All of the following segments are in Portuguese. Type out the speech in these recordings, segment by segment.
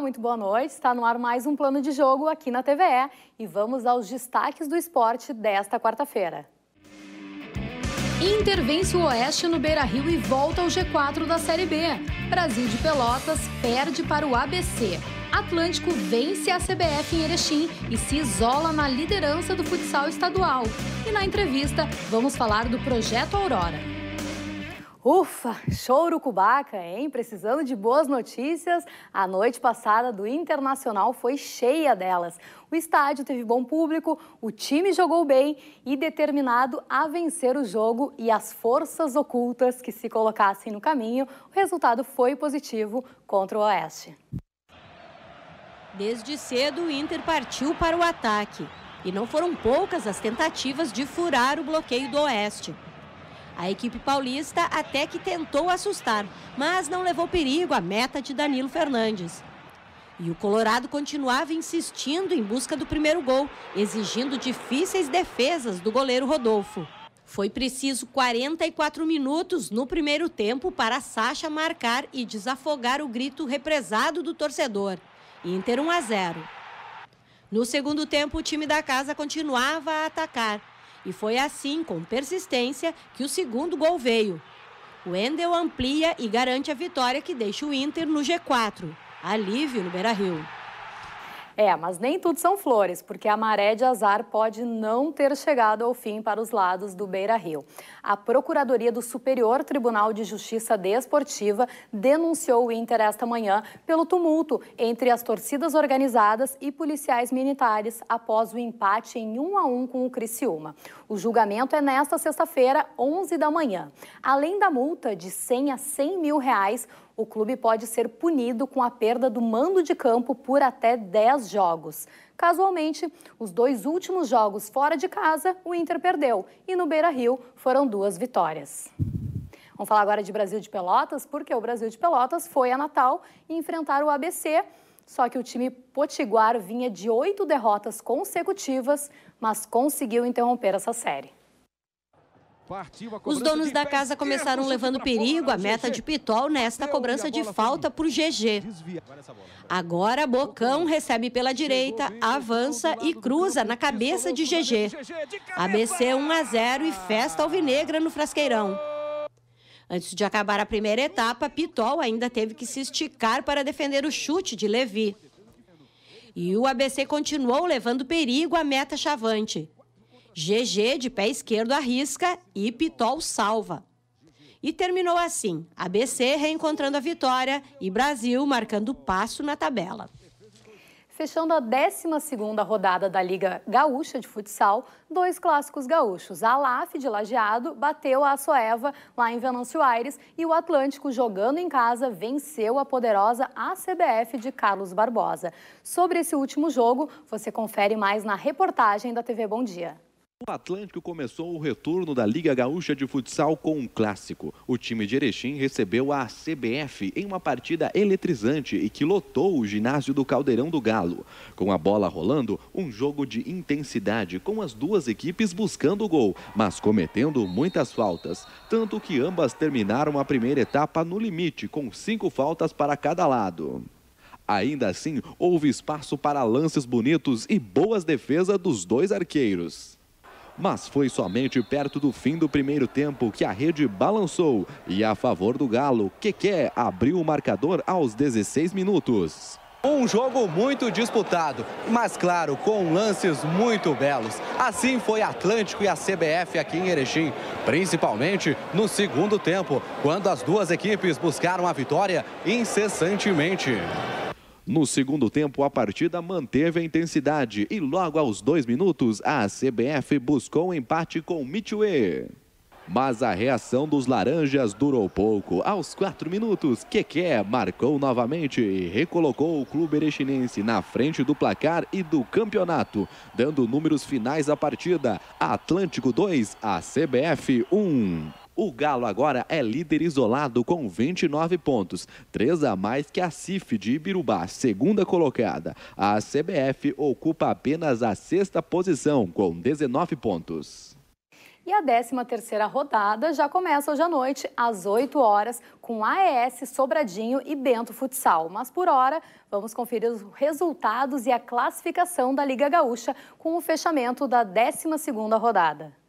muito boa noite. Está no ar mais um plano de jogo aqui na TVE e vamos aos destaques do esporte desta quarta-feira. Inter vence o Oeste no Beira-Rio e volta ao G4 da Série B. Brasil de Pelotas perde para o ABC. Atlântico vence a CBF em Erechim e se isola na liderança do futsal estadual. E na entrevista, vamos falar do projeto Aurora. Ufa, choro cubaca, hein? Precisando de boas notícias, a noite passada do Internacional foi cheia delas. O estádio teve bom público, o time jogou bem e determinado a vencer o jogo e as forças ocultas que se colocassem no caminho, o resultado foi positivo contra o Oeste. Desde cedo, o Inter partiu para o ataque. E não foram poucas as tentativas de furar o bloqueio do Oeste. A equipe paulista até que tentou assustar, mas não levou perigo à meta de Danilo Fernandes. E o Colorado continuava insistindo em busca do primeiro gol, exigindo difíceis defesas do goleiro Rodolfo. Foi preciso 44 minutos no primeiro tempo para Sacha marcar e desafogar o grito represado do torcedor. Inter 1 a 0. No segundo tempo, o time da casa continuava a atacar e foi assim, com persistência, que o segundo gol veio. Wendel amplia e garante a vitória que deixa o Inter no G4. Alívio no Beira-Rio. É, mas nem tudo são flores, porque a maré de azar pode não ter chegado ao fim para os lados do Beira Rio. A Procuradoria do Superior Tribunal de Justiça Desportiva denunciou o Inter esta manhã pelo tumulto entre as torcidas organizadas e policiais militares após o empate em 1 um a 1 um com o Criciúma. O julgamento é nesta sexta-feira, 11 da manhã. Além da multa de 100 a 100 mil reais, o clube pode ser punido com a perda do mando de campo por até 10 jogos. Casualmente, os dois últimos jogos fora de casa, o Inter perdeu e no Beira Rio foram duas vitórias. Vamos falar agora de Brasil de Pelotas, porque o Brasil de Pelotas foi a Natal e enfrentar o ABC. Só que o time potiguar vinha de oito derrotas consecutivas, mas conseguiu interromper essa série. Os donos da casa começaram levando perigo à meta de Pitol nesta cobrança de falta para o GG. Agora né? Bocão recebe pela direita, avança e cruza na cabeça de GG. ABC 1 a 0 e festa alvinegra no Frasqueirão. Antes de acabar a primeira etapa, Pitol ainda teve que se esticar para defender o chute de Levi. E o ABC continuou levando perigo à meta chavante. GG de pé esquerdo arrisca e Pitol salva. E terminou assim: ABC reencontrando a vitória e Brasil marcando passo na tabela. Fechando a 12 rodada da Liga Gaúcha de Futsal, dois clássicos gaúchos. A LAF de Lajeado, bateu a Soeva lá em Venâncio Aires e o Atlântico, jogando em casa, venceu a poderosa ACBF de Carlos Barbosa. Sobre esse último jogo, você confere mais na reportagem da TV Bom Dia. O Atlântico começou o retorno da Liga Gaúcha de Futsal com um clássico. O time de Erechim recebeu a CBF em uma partida eletrizante e que lotou o ginásio do Caldeirão do Galo. Com a bola rolando, um jogo de intensidade, com as duas equipes buscando o gol, mas cometendo muitas faltas. Tanto que ambas terminaram a primeira etapa no limite, com cinco faltas para cada lado. Ainda assim, houve espaço para lances bonitos e boas defesas dos dois arqueiros mas foi somente perto do fim do primeiro tempo que a rede balançou e a favor do Galo, Keké abriu o marcador aos 16 minutos. Um jogo muito disputado, mas claro, com lances muito belos. Assim foi Atlântico e a CBF aqui em Erechim, principalmente no segundo tempo, quando as duas equipes buscaram a vitória incessantemente. No segundo tempo, a partida manteve a intensidade e logo aos dois minutos, a CBF buscou um empate com Mitchue. Mas a reação dos laranjas durou pouco. Aos quatro minutos, Keké marcou novamente e recolocou o clube erechinense na frente do placar e do campeonato, dando números finais à partida. Atlântico 2, a CBF 1. O Galo agora é líder isolado com 29 pontos, 3 a mais que a CIF de Ibirubá, segunda colocada. A CBF ocupa apenas a sexta posição, com 19 pontos. E a 13ª rodada já começa hoje à noite, às 8 horas, com AES, Sobradinho e Bento Futsal. Mas por hora, vamos conferir os resultados e a classificação da Liga Gaúcha com o fechamento da 12ª rodada.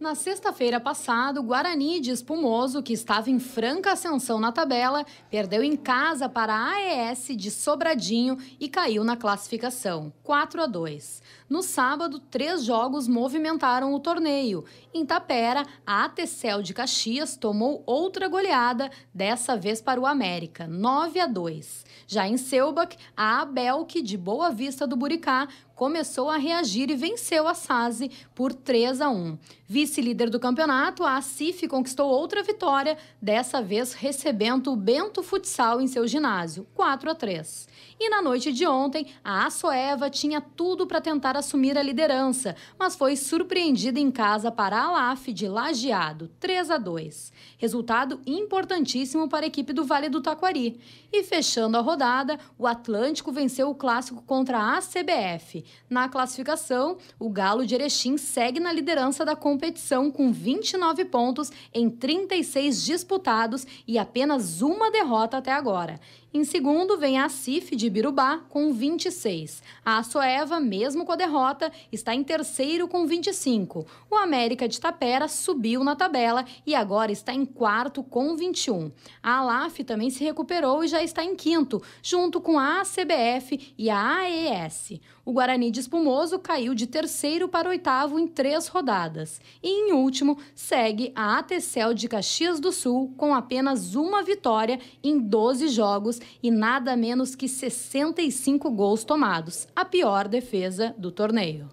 Na sexta-feira passada, o Guarani de Espumoso, que estava em franca ascensão na tabela, perdeu em casa para a AES de Sobradinho e caiu na classificação, 4 a 2. No sábado, três jogos movimentaram o torneio. Em Tapera, a Atecel de Caxias tomou outra goleada, dessa vez para o América, 9 a 2. Já em Selbach, a Abelk de Boa Vista do Buricá começou a reagir e venceu a SASE por 3 a 1. Vice-líder do campeonato, a CIF conquistou outra vitória, dessa vez recebendo o Bento Futsal em seu ginásio, 4 a 3. E na noite de ontem, a Assoeva tinha tudo para tentar assumir a liderança, mas foi surpreendida em casa para a Alaf de Lajeado, 3 a 2. Resultado importantíssimo para a equipe do Vale do Taquari. E fechando a rodada, o Atlântico venceu o clássico contra a CBF. Na classificação, o Galo de Erechim segue na liderança da competição com 29 pontos em 36 disputados e apenas uma derrota até agora. Em segundo, vem a CIF de Birubá, com 26. A Soeva, mesmo com a derrota, está em terceiro com 25. O América de Tapera subiu na tabela e agora está em quarto com 21. A Alaf também se recuperou e já está em quinto, junto com a ACBF e a AES. O Guarani de Espumoso caiu de terceiro para oitavo em três rodadas. E em último, segue a ATCEL de Caxias do Sul com apenas uma vitória em 12 jogos e nada menos que 65 gols tomados, a pior defesa do torneio.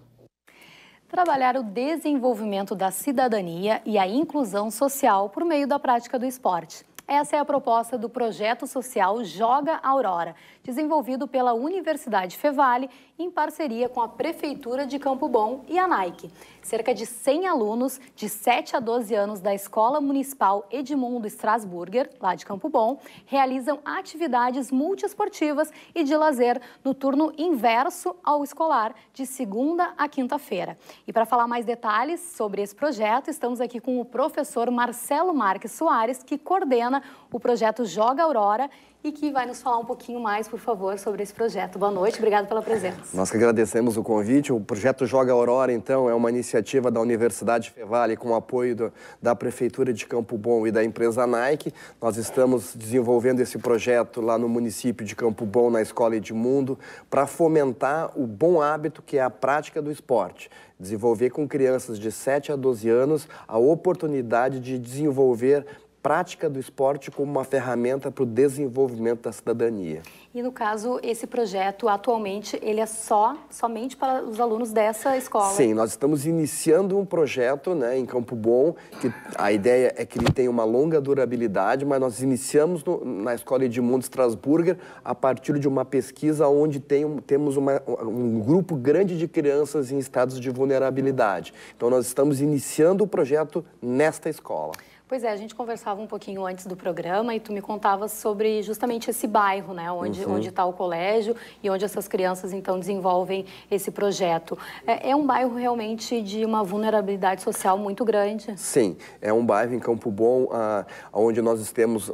Trabalhar o desenvolvimento da cidadania e a inclusão social por meio da prática do esporte. Essa é a proposta do projeto social Joga Aurora, desenvolvido pela Universidade Fevale em parceria com a Prefeitura de Campo Bom e a Nike. Cerca de 100 alunos de 7 a 12 anos da Escola Municipal Edmundo Strasburger, lá de Campo Bom, realizam atividades multiesportivas e de lazer no turno inverso ao escolar, de segunda a quinta-feira. E para falar mais detalhes sobre esse projeto, estamos aqui com o professor Marcelo Marques Soares, que coordena o projeto Joga Aurora e que vai nos falar um pouquinho mais, por favor, sobre esse projeto. Boa noite, obrigado pela presença. Nós que agradecemos o convite. O projeto Joga Aurora, então, é uma iniciativa da Universidade Fevale com o apoio do, da Prefeitura de Campo Bom e da empresa Nike. Nós estamos desenvolvendo esse projeto lá no município de Campo Bom, na Escola Edmundo, para fomentar o bom hábito que é a prática do esporte desenvolver com crianças de 7 a 12 anos a oportunidade de desenvolver prática do esporte como uma ferramenta para o desenvolvimento da cidadania. E no caso, esse projeto atualmente, ele é só, somente para os alunos dessa escola? Sim, nós estamos iniciando um projeto né, em Campo Bom, que a ideia é que ele tenha uma longa durabilidade, mas nós iniciamos no, na Escola Edmundo Strasburger a partir de uma pesquisa onde tem, temos uma, um grupo grande de crianças em estados de vulnerabilidade. Então, nós estamos iniciando o projeto nesta escola. Pois é, a gente conversava um pouquinho antes do programa e tu me contavas sobre justamente esse bairro, né, onde uhum. onde está o colégio e onde essas crianças então desenvolvem esse projeto. É, é, um bairro realmente de uma vulnerabilidade social muito grande. Sim, é um bairro em Campo Bom, ah, onde nós temos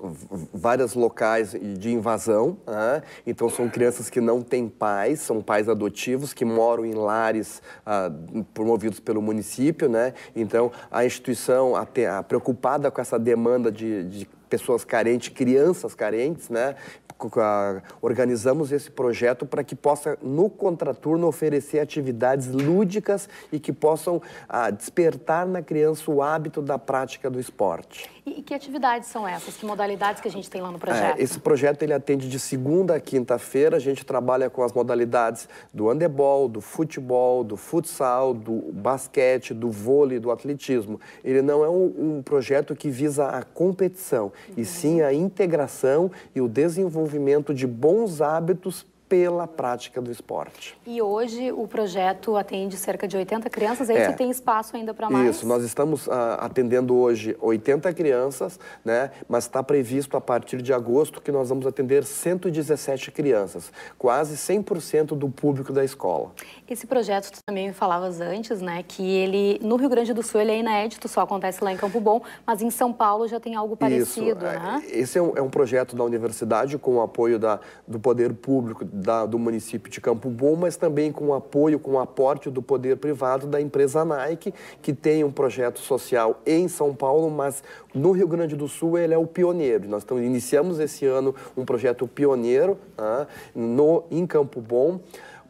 vários locais de invasão. Ah, então são crianças que não têm pais, são pais adotivos que moram em lares ah, promovidos pelo município, né? Então a instituição a preocupada com essa demanda de, de pessoas carentes, crianças carentes, né? organizamos esse projeto para que possa, no contraturno, oferecer atividades lúdicas e que possam ah, despertar na criança o hábito da prática do esporte. E, e que atividades são essas? Que modalidades que a gente tem lá no é, projeto? É, esse projeto ele atende de segunda a quinta-feira. A gente trabalha com as modalidades do handebol, do futebol, do futsal, do basquete, do vôlei, do atletismo. Ele não é um, um projeto que visa a competição, uhum. e sim a integração e o desenvolvimento desenvolvimento de bons hábitos pela prática do esporte. E hoje o projeto atende cerca de 80 crianças, é, isso é. tem espaço ainda para mais? Isso, nós estamos ah, atendendo hoje 80 crianças, né, mas está previsto a partir de agosto que nós vamos atender 117 crianças, quase 100% do público da escola. Esse projeto, tu também me falavas antes, né, que ele, no Rio Grande do Sul, ele é inédito, só acontece lá em Campo Bom, mas em São Paulo já tem algo parecido, isso, é, né? Esse é um, é um projeto da universidade com o apoio da, do poder público da, do município de Campo Bom, mas também com o apoio, com o aporte do poder privado da empresa Nike, que tem um projeto social em São Paulo, mas no Rio Grande do Sul ele é o pioneiro. Nós então, iniciamos esse ano um projeto pioneiro tá, no, em Campo Bom,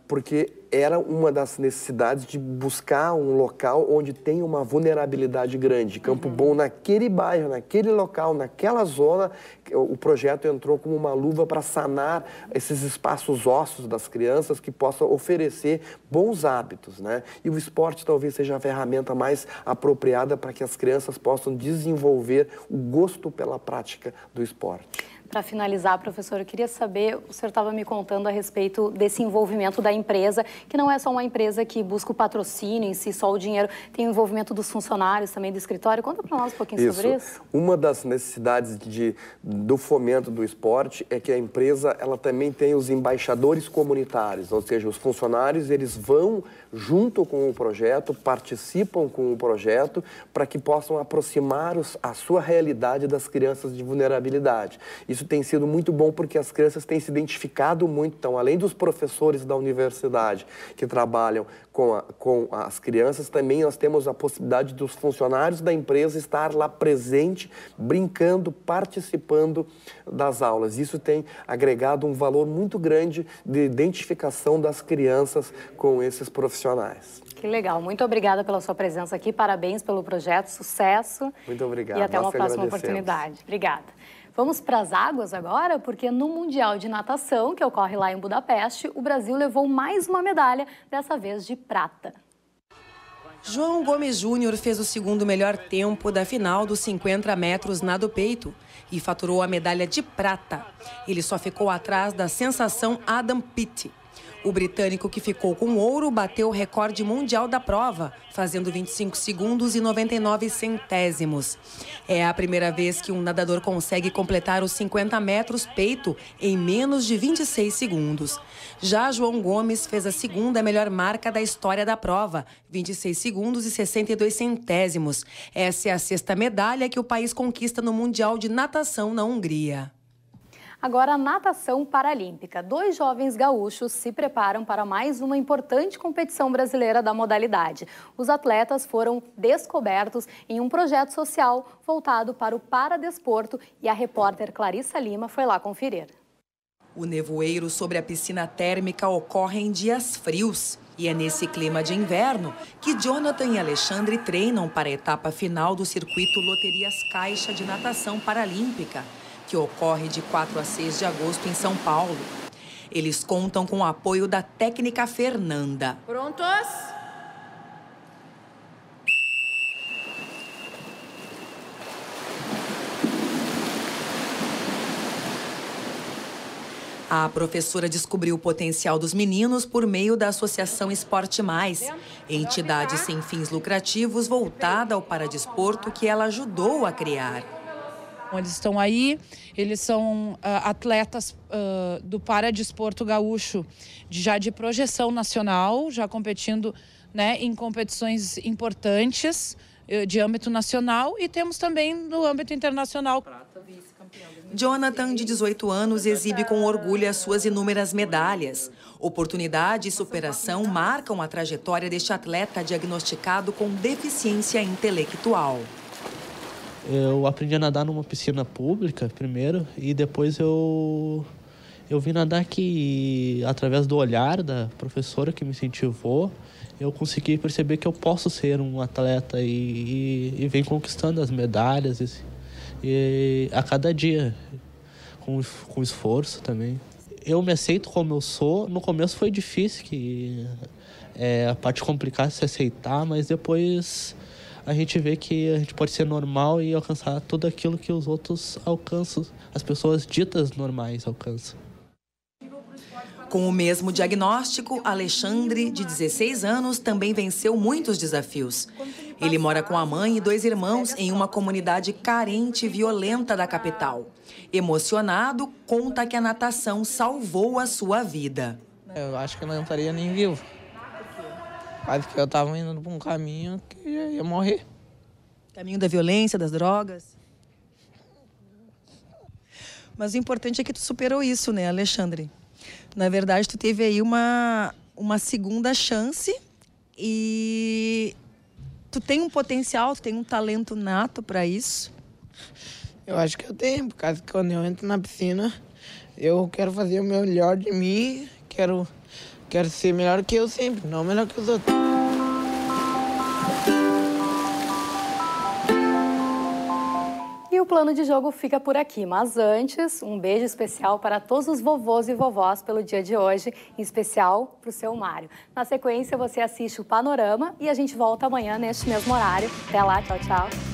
porque era uma das necessidades de buscar um local onde tem uma vulnerabilidade grande. Campo uhum. Bom, naquele bairro, naquele local, naquela zona, o projeto entrou como uma luva para sanar esses espaços ósseos das crianças que possa oferecer bons hábitos, né? E o esporte talvez seja a ferramenta mais apropriada para que as crianças possam desenvolver o gosto pela prática do esporte. Para finalizar, professor, eu queria saber, o senhor estava me contando a respeito desse envolvimento da empresa, que não é só uma empresa que busca o patrocínio em si, só o dinheiro, tem o envolvimento dos funcionários também do escritório. Conta para nós um pouquinho isso. sobre isso. Uma das necessidades de, do fomento do esporte é que a empresa ela também tem os embaixadores comunitários, ou seja, os funcionários eles vão junto com o projeto, participam com o projeto para que possam aproximar os, a sua realidade das crianças de vulnerabilidade. E isso tem sido muito bom porque as crianças têm se identificado muito. Então, além dos professores da universidade que trabalham com, a, com as crianças, também nós temos a possibilidade dos funcionários da empresa estar lá presente, brincando, participando das aulas. Isso tem agregado um valor muito grande de identificação das crianças com esses profissionais. Que legal. Muito obrigada pela sua presença aqui. Parabéns pelo projeto. Sucesso. Muito obrigado. E até Nós uma próxima oportunidade. Obrigada. Vamos para as águas agora, porque no Mundial de Natação, que ocorre lá em Budapeste, o Brasil levou mais uma medalha, dessa vez de prata. João Gomes Júnior fez o segundo melhor tempo da final dos 50 metros nado peito e faturou a medalha de prata. Ele só ficou atrás da sensação Adam Pitt. O britânico que ficou com ouro bateu o recorde mundial da prova, fazendo 25 segundos e 99 centésimos. É a primeira vez que um nadador consegue completar os 50 metros peito em menos de 26 segundos. Já João Gomes fez a segunda melhor marca da história da prova, 26 segundos e 62 centésimos. Essa é a sexta medalha que o país conquista no Mundial de Natação na Hungria. Agora, natação paralímpica. Dois jovens gaúchos se preparam para mais uma importante competição brasileira da modalidade. Os atletas foram descobertos em um projeto social voltado para o paradesporto e a repórter Clarissa Lima foi lá conferir. O nevoeiro sobre a piscina térmica ocorre em dias frios. E é nesse clima de inverno que Jonathan e Alexandre treinam para a etapa final do circuito Loterias Caixa de Natação Paralímpica que ocorre de 4 a 6 de agosto em São Paulo. Eles contam com o apoio da técnica Fernanda. Prontos? A professora descobriu o potencial dos meninos por meio da Associação Esporte Mais, entidade sem fins lucrativos voltada ao paradesporto que ela ajudou a criar. Eles estão aí, eles são uh, atletas uh, do Paradesporto Gaúcho, já de projeção nacional, já competindo né, em competições importantes eh, de âmbito nacional e temos também no âmbito internacional. Jonathan, de 18 anos, exibe com orgulho as suas inúmeras medalhas. Oportunidade e superação marcam a trajetória deste atleta diagnosticado com deficiência intelectual. Eu aprendi a nadar numa piscina pública primeiro e depois eu eu vim nadar aqui através do olhar da professora que me incentivou. Eu consegui perceber que eu posso ser um atleta e, e, e vem conquistando as medalhas e, e a cada dia, com, com esforço também. Eu me aceito como eu sou. No começo foi difícil, que é, a parte complicada é se aceitar, mas depois a gente vê que a gente pode ser normal e alcançar tudo aquilo que os outros alcançam, as pessoas ditas normais alcançam. Com o mesmo diagnóstico, Alexandre, de 16 anos, também venceu muitos desafios. Ele mora com a mãe e dois irmãos em uma comunidade carente e violenta da capital. Emocionado, conta que a natação salvou a sua vida. Eu acho que eu não estaria nem vivo. Quase que eu estava indo por um caminho que ia morrer. Caminho da violência, das drogas. Mas o importante é que tu superou isso, né, Alexandre? Na verdade, tu teve aí uma, uma segunda chance e tu tem um potencial, tu tem um talento nato para isso. Eu acho que eu tenho, por causa que quando eu entro na piscina, eu quero fazer o melhor de mim, quero Quero ser melhor que eu sempre, não melhor que os outros. E o plano de jogo fica por aqui, mas antes, um beijo especial para todos os vovôs e vovós pelo dia de hoje, em especial para o seu Mário. Na sequência, você assiste o Panorama e a gente volta amanhã neste mesmo horário. Até lá, tchau, tchau.